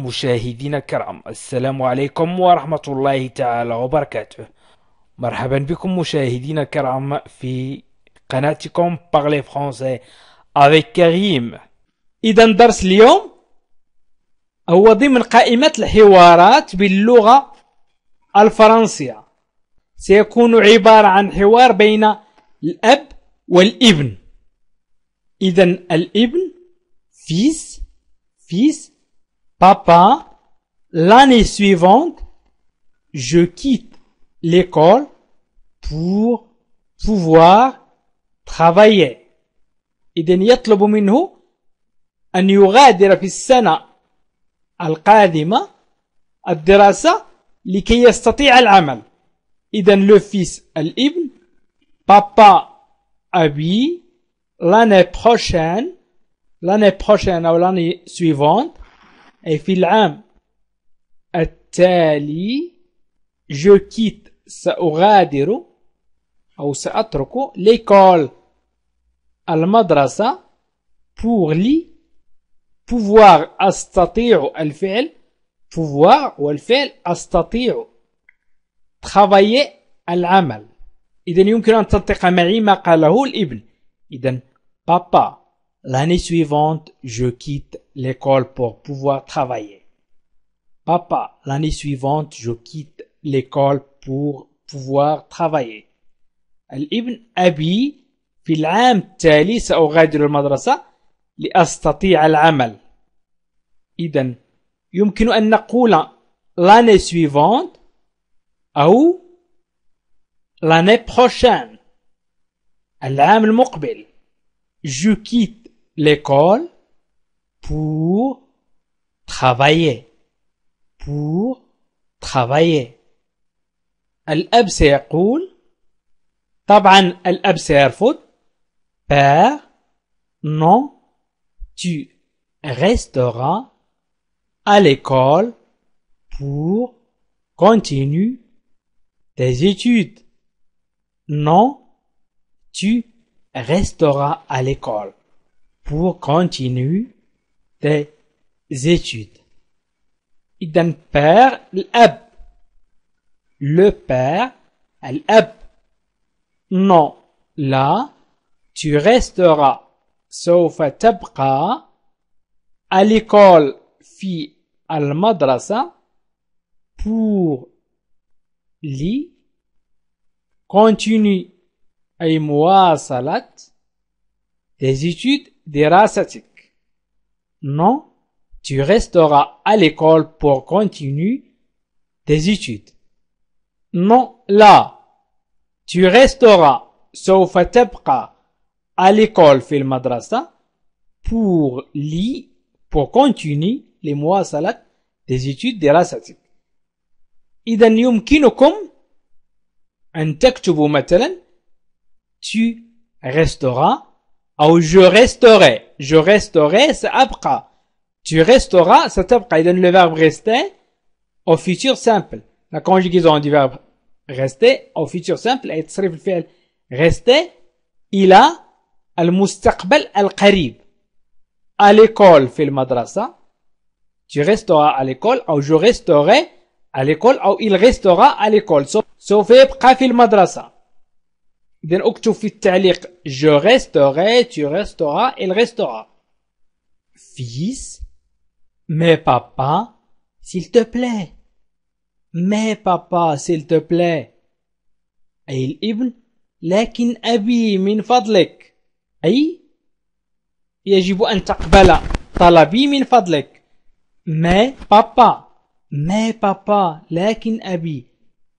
مشاهدينا الكرام السلام عليكم ورحمة الله تعالى وبركاته مرحبا بكم مشاهدينا الكرام في قناتكم بارلي فرونسي افيك كريم اذا درس اليوم هو ضمن قائمة الحوارات باللغة الفرنسية سيكون عبارة عن حوار بين الأب والابن إذا الابن فيس فيس Papa, l'année suivante, je quitte l'école pour pouvoir travailler. إذن يطلب منه أن al في السنة li الدراسة al يستطيع العمل. إذا le fils ibn, papa أبي l'année prochaine l'année prochaine ou l'année suivante أي في العام التالي جو كيت سأغادر أو سأترك ليكول المدرسة pour لي pouvoir أستطيع الفعل pouvoir والفعل أستطيع travailler العمل إذا يمكن أن تنطق معي ما قاله الابن إذا بابا L'année suivante, je quitte l'école pour pouvoir travailler. Papa, l'année suivante, je quitte l'école pour pouvoir travailler. الابن Abi, في العام التالي سأغادر المدرسة لأستطيع العمل. إذا يمكن أن نقول l'année suivante ou, l'année prochaine العام المقبل. Je quitte l'école pour travailler pour travailler الأب سيقول طبعا الأب سيرفض père non tu resteras à l'école pour continuer tes études non tu resteras à l'école pour continuer tes études. Il donne père l'ab. le père l'ab. non là tu resteras sauf سوف تبقى à l'école في madrasa, pour لي continue أي مواصلة des études non, tu resteras à l'école pour continuer tes études. Non, là, tu resteras à à l'école fil madrasa pour lire, pour continuer les mois salat. des études Idan yum kinokum, أن تكتبوا tu resteras ou je resterai je resterai abqa, tu resteras il donne le verbe rester au futur simple la conjugaison du verbe rester au futur simple est très a. rester al-mustaqbal, al-qarib, à l'école fil madrasa, tu resteras à l'école ou je resterai à l'école ou il restera à l'école sauf يبقى le madrasa, إذا اكتب في التعليق جو ريستوري tu ريستورا il restera fils mais papa s'il te plaît mais papa s'il te plaît أي الابن لكن أبي من فضلك أي يجب أن تقبل طلبي من فضلك مي بابا مي بابا لكن أبي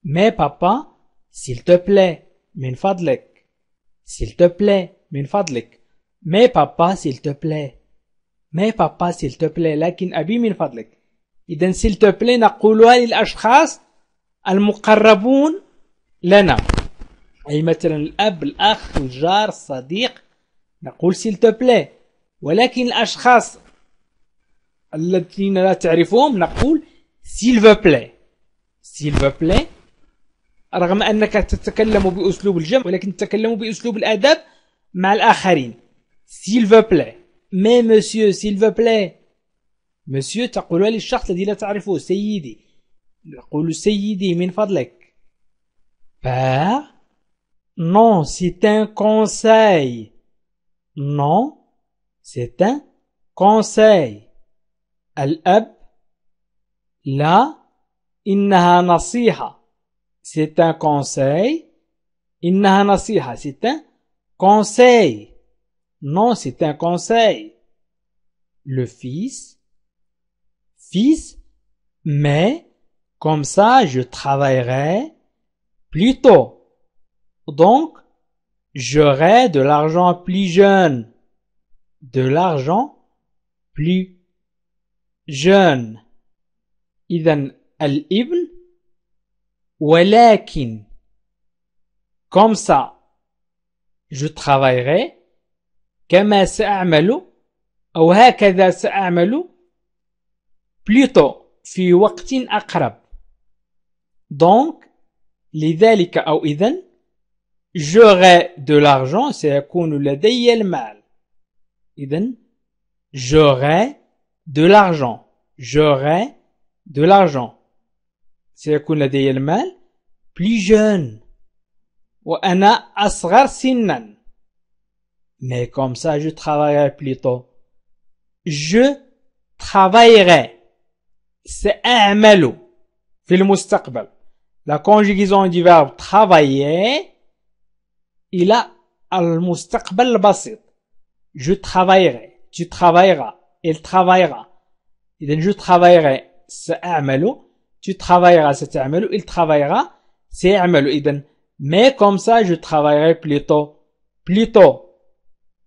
مي بابا سيل تو بلاي من فضلك s'il te plaît من فضلك mais papa s'il te plaît mais papa s'il te plaît لكن أبي من فضلك إذا s'il te plaît نقولها للأشخاص المقربون لنا أي مثلا الأب الأخ الجار الصديق نقول s'il te plaît ولكن الأشخاص الذين لا تعرفهم نقول s'il vous plaît s'il vous plaît رغم أنك تتكلم بأسلوب الجمع ولكن تتكلم بأسلوب الآداب مع الآخرين s'il vous plaît مي مسيو s'il vous plaît تقولها للشخص الذي لا تعرفه سيدي نقول سيدي من فضلك با نو سي تان كونساي نو سي تان كونساي الأب لا إنها نصيحة c'est un conseil. c'est un conseil. Non, c'est un conseil. Le fils, fils, mais comme ça je travaillerai plus tôt. Donc, j'aurai de l'argent plus jeune. De l'argent plus jeune. al ibn. ولكن كوم سا جو ترافايغي كما سأعمل أو هكذا سأعمل بلوتو في وقت أقرب دونك لذلك أو إذن جوغي دو لارجون سيكون لدي المال إذن جوغي دو لارجون جوغي دو لارجون C'est que nous a le mal, plus jeune, et moi, plus jeune. Mais comme ça, je travaillerai plus tôt. Je travaillerai. C'est un amelo. Dans le la conjugaison du verbe travailler. Il a, un futur basse. Je travaillerai. Tu travailleras. Il travaillera. Il je travaillerai. C'est un amelo tu travailleras, mélou, il travaillera, سيعمل, mais comme ça, je travaillerai plutôt, plutôt,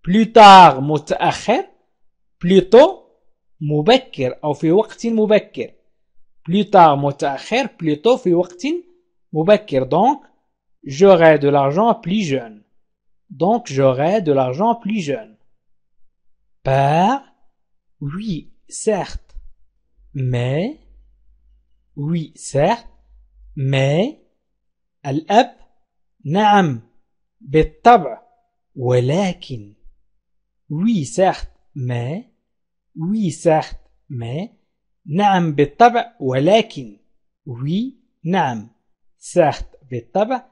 plus tard, plus plutôt, مبكر, او في وقت مبكر, plus tard, plutôt, في وقت مبكر, donc, j'aurai de l'argent plus jeune. Donc, j'aurai de l'argent plus jeune. Par, oui, certes, mais, Oui, certes. Mais الأب نعم بالطبع ولكن Oui, certes. Mais Oui, certes. Mais نعم بالطبع ولكن Oui, نعم certes بالطبع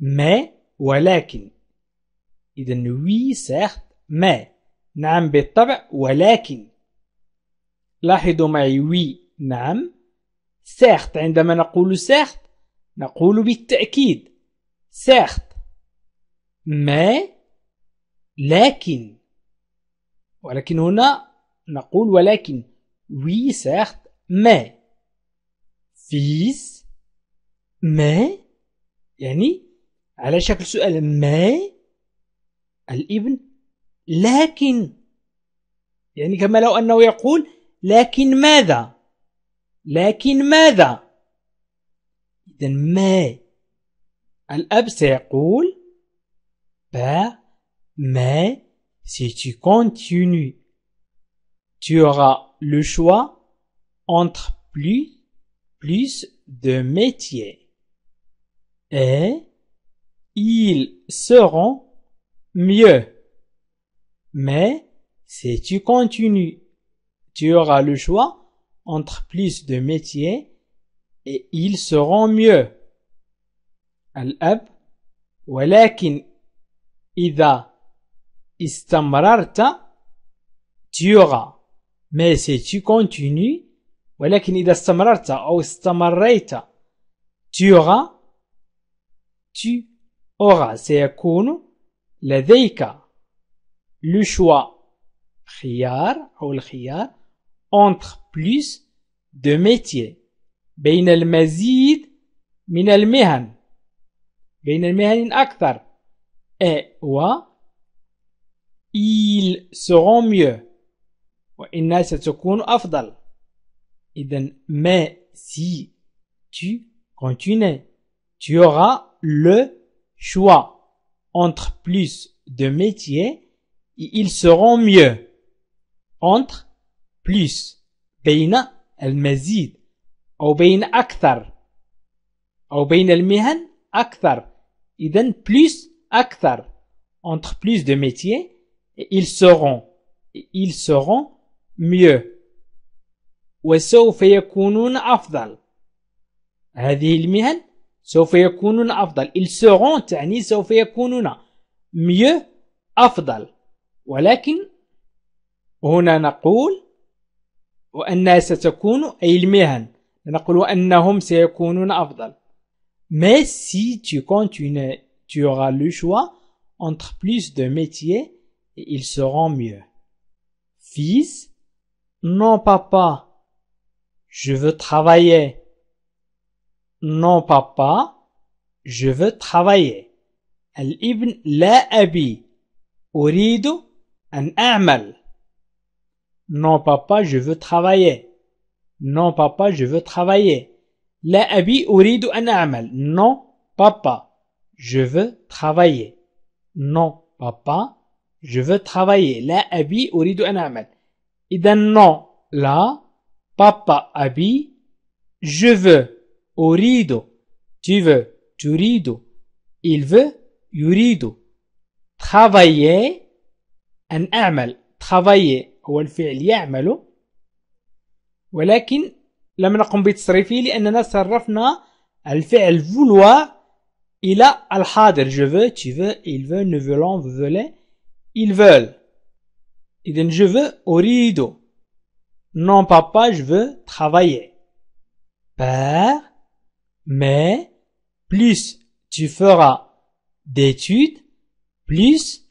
mais ولكن إذا oui certes mais نعم بالطبع ولكن لاحظوا معي oui نعم سيخت عندما نقول سيخت نقول بالتأكيد سيخت ما لكن ولكن هنا نقول ولكن وي سيخت ما فيس ما يعني على شكل سؤال ما الابن لكن يعني كما لو أنه يقول لكن ماذا Mais elle si tu continues tu auras le choix entre plus plus de métiers et ils seront mieux. Mais si tu continues, tu auras le choix entre plus de métiers et ils seront mieux. il a peur ida, un stammarata, tura, mais si tu continue, il a ida qu'il n'y ou un tu oras, c'est un le deika, lujua, jiar, o el entre plus de métiers. بين المزيد من المهن بين المهن أكثر et و ils seront mieux وإنها ستكون أفضل إذا mais si tu continues tu auras le choix entre plus de métiers et ils seront mieux entre بليس بين المزيد أو بين أكثر أو بين المهن أكثر إذا بليس أكثر entre plus de métiers et ils seront et ils seront mieux وسوف يكونون أفضل هذه المهن سوف يكونون أفضل ils seront تعني سوف يكونون mieux أفضل ولكن هنا نقول وأنها ستكون أي المهن نقول أنهم سيكونون أفضل Mais si tu comptes une, tu auras le choix entre plus de métiers et ils seront mieux. Fils, non papa, je veux travailler. Non papa, je veux travailler. الابن لا أبي أريد أن أعمل Non papa, je veux travailler. Non papa, je veux travailler. La abi uridu an a'mal. Non papa, je veux travailler. Non papa, je veux travailler. La abi uridu an a'mal. Idan non, là, papa abi, je veux. Uridu, tu veux. tu Turidu, il veut. Yurido. Travailler, an a'mal. Travailler. هو الفعل يعمل ولكن لم نقم بتصريفه لأننا صرفنا الفعل vouloir إلى الحاضر je veux tu veux il veut nous voulons vous voulez ils veulent إذن je veux أريد non papa je veux travailler père, mais plus tu feras d'études plus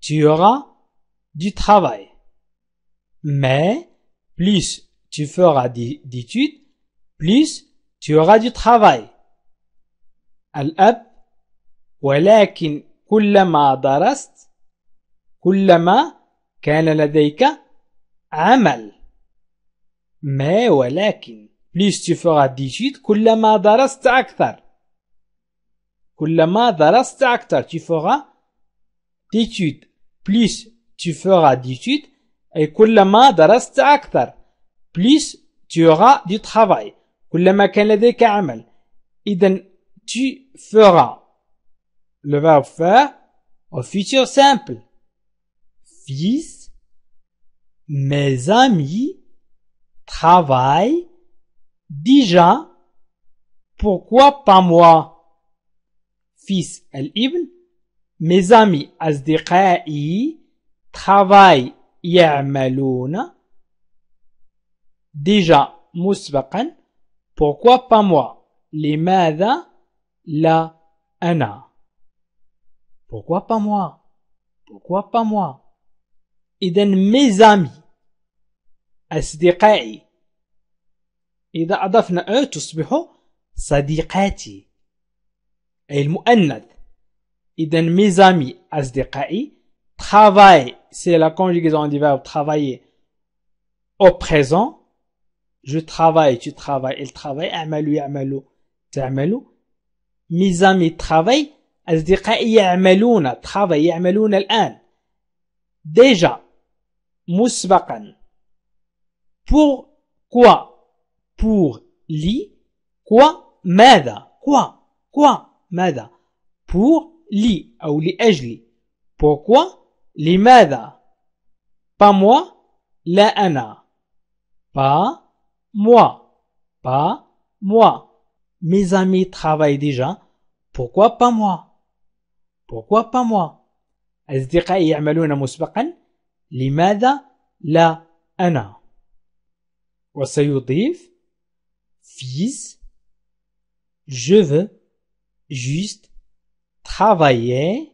tu auras du travail mais plus tu feras d'études, plus tu auras du travail. الأب ولكن كلما درست كلما كان لديك عمل ما ولكن plus tu feras d'études كلما درست أكثر كلما درست أكثر tu feras d'études plus tu feras d'études Et plus tu acteur. plus tu auras du travail qu'elle a de travail. إذا tu feras le verbe faire au futur simple fils mes amis travaillent déjà pourquoi pas moi fils al-ibn mes amis amis. travaillent يعملون ديجا مسبقا بوركوا با موا لماذا لا أنا بوركوا با موا بوركوا با موا إذا ميزامي أصدقائي إذا أضفنا أ تصبح صديقاتي أي المؤنث إذا ميزامي أصدقائي travail c'est la conjugaison du verbe travailler au présent. Je travaille, tu travailles, il travaille, amalu, amalu, تعملوا mes amis travaillent travaillent. يعملون travaillent. يعملون travaillent. déjà مسبقا pour quoi pour li quoi Mada. quoi quoi Mada. pour li Ou لأجلي pourquoi L'imada, Pas moi, la ana. Pas moi, pas moi. Mes amis travaillent déjà. Pourquoi pas moi Pourquoi pas moi أصدقائي يعملون مسبقا. لماذا لا أنا؟ وسيضيف fils je veux juste travailler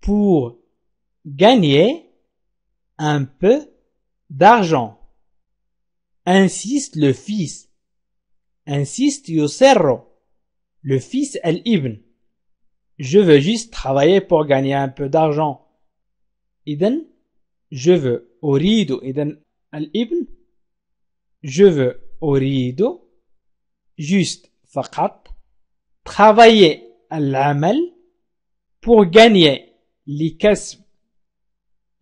pour gagner un peu d'argent. Insiste le fils. Insiste yoserro Le fils El ibn Je veux juste travailler pour gagner un peu d'argent. Iden, je veux orido. Iden al-Ibn. Je veux orido. Juste fakat Travailler al-amal pour gagner casse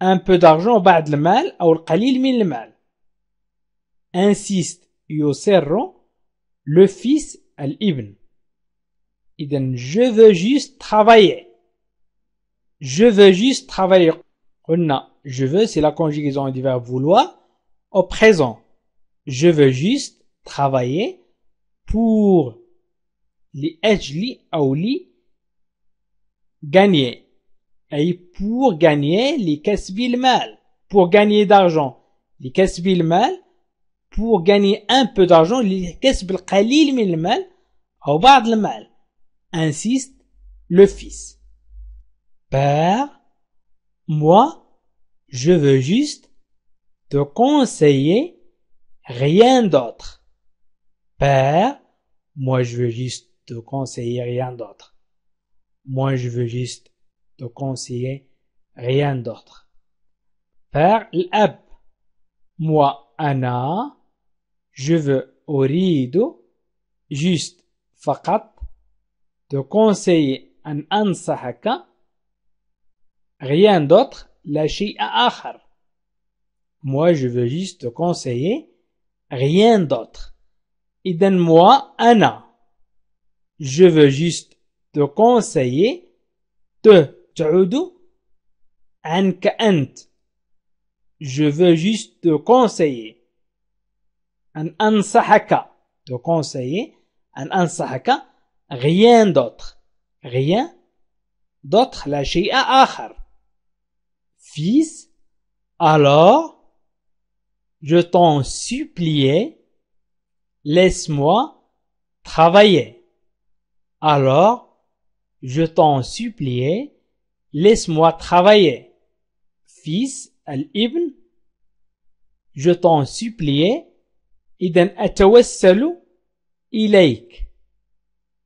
un peu d'argent ou le mal القليل le mal. Insiste Yosserro, le fils al-Ibn. je veux juste travailler. Je veux juste travailler. je veux c'est la conjugaison du verbe vouloir au présent. Je veux juste travailler pour les ajli ou li gagner et pour gagner les caisses mal, pour gagner d'argent. Les caisses mal, pour gagner un peu d'argent, les caisses qalil min mal, au bar le mal. Insiste le fils. Père, moi, je veux juste te conseiller rien d'autre. Père, moi je veux juste te conseiller rien d'autre. Moi je veux juste de conseiller rien d'autre. Par l'ab. Moi, Anna, je veux au rideau, juste, faqat, de conseiller un ansahaka, rien d'autre, la à akhar. Moi, je veux juste te conseiller rien d'autre. Et donne-moi Anna. Je veux juste te conseiller de je veux juste te conseiller. أن ansahaka. te conseiller. أن ansahaka. rien d'autre. Rien d'autre La à Fils, alors je t'en supplie laisse-moi travailler. Alors, je t'en supplie Laisse-moi travailler. Fils, al-ibn, je t'en supplie, idan atawassalu ilayk.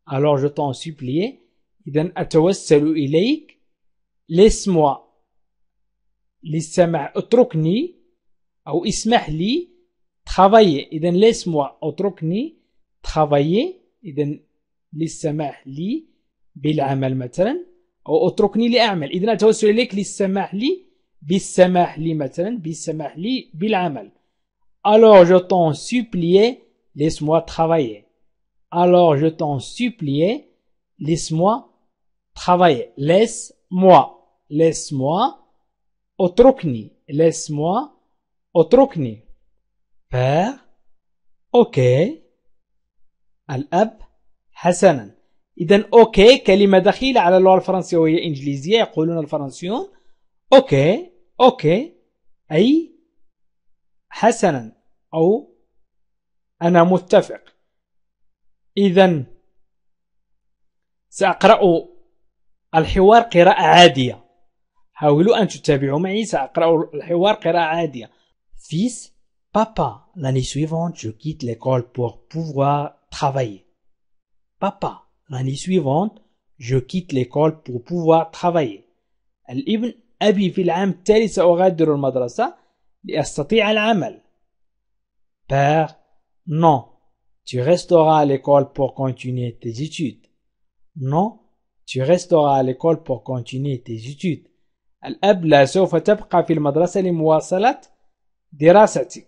Alors je t'en supplie, idan atawassalu ilayk, laisse-moi للسمع utrukni, ou ismahli travailler idan laisse-moi utrukni, travailler Idan li, bil amal matan alors je t'en supplie, laisse-moi travailler. Alors je t'en supplie, laisse-moi travailler. Laisse-moi, laisse-moi, ni. laisse-moi, ni. Père, ok. Al-ab, hasanan. اذا اوكي كلمه دخيله على اللغه الفرنسيه وهي انجليزيه يقولون الفرنسيون اوكي اوكي اي حسنا او انا متفق اذا ساقرا الحوار قراءه عاديه حاولوا ان تتابعوا معي ساقرا الحوار قراءه عاديه فيس بابا l'année suivante, je quitte l'école pour pouvoir travailler. Papa, L'année suivante, je quitte l'école pour pouvoir travailler. Al-Ibn Abi fil am talis ugadir al-madrasa li astati' al-amal. Père, non, tu resteras à l'école pour continuer tes études. Non, tu resteras à l'école pour continuer tes études. Al-Ab la sawfa tabqa fil madrasa li mwasalat dirasatik.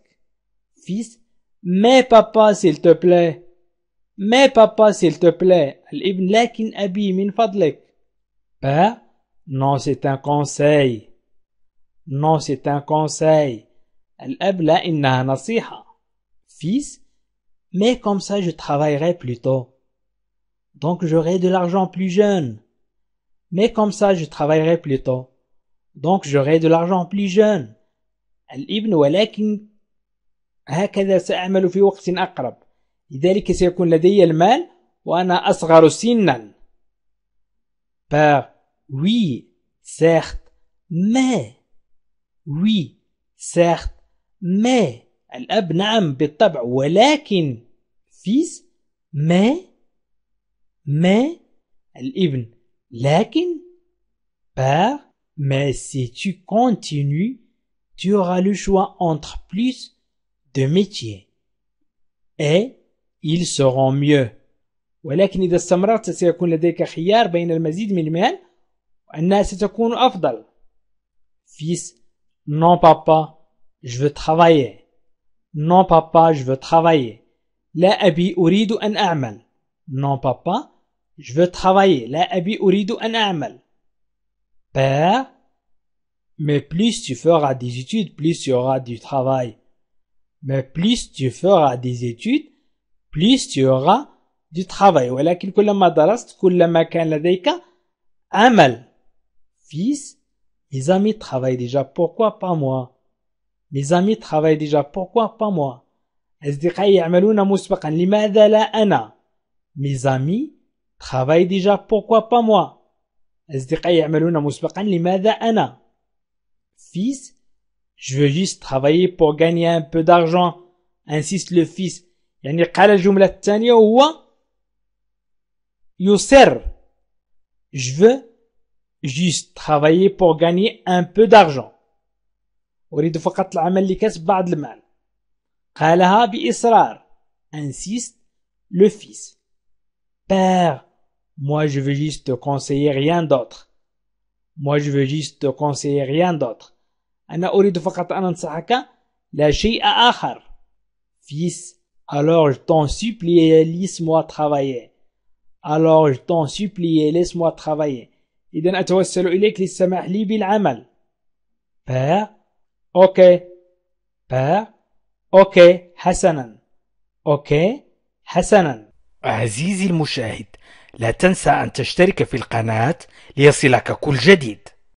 Fils, mais papa, s'il te plaît, mais papa, s'il te plaît, l'ibn lakin abi min fadlik. Père, ben, non, c'est un conseil. Non, c'est un conseil. L'abla inna nasiha. Fils, mais comme ça je travaillerai plus tôt. Donc j'aurai de l'argent plus jeune. Mais comme ça je travaillerai plus tôt. Donc j'aurai de l'argent plus jeune. L'ibn ولكن هكذا سأعمل fi وقت aqrab. لذلك سيكون لدي المال وأنا أصغر سنا par oui certes mais oui certes mais الأب نعم بالطبع ولكن fils mais mais الابن لكن par mais si tu continues tu auras le choix entre plus de métiers et ils seront mieux. Fils, non papa, je veux travailler. Non papa, je veux travailler. Non papa, je veux travailler. Père, mais plus tu feras des études, plus tu auras du travail. Mais plus tu feras des études, plus tu auras du travail. ولكن كلما درست كلما كان un mal. Fils, mes amis travaillent déjà, pourquoi pas moi Mes amis travaillent déjà, pourquoi pas moi أصدقائي يعملون مسبقا لماذا لا أنا Mes amis travaillent déjà, pourquoi pas moi أصدقائي يعملون مسبقا لماذا أنا Fils, je veux juste travailler pour gagner un peu d'argent, insiste le fils. يعني قال الجملة الثانية هو يصر جو جيست ترافايي بور غاني ان بو دارجون اريد فقط العمل لكسب بعض المال قالها باصرار انسيست لو فيس بار moi جو veux juste te conseiller rien d'autre moi je veux juste te conseiller rien d'autre انا اريد فقط ان انصحك لا شيء اخر فيس Alors je t'en supplie, laisse-moi travailler. Alors je t'en supplie, laisse-moi travailler. إذا أتوسل إليك للسماح لي بالعمل. با أوكي با أوكي حسنا أوكي حسنا عزيزي المشاهد لا تنسى أن تشترك في القناة ليصلك كل جديد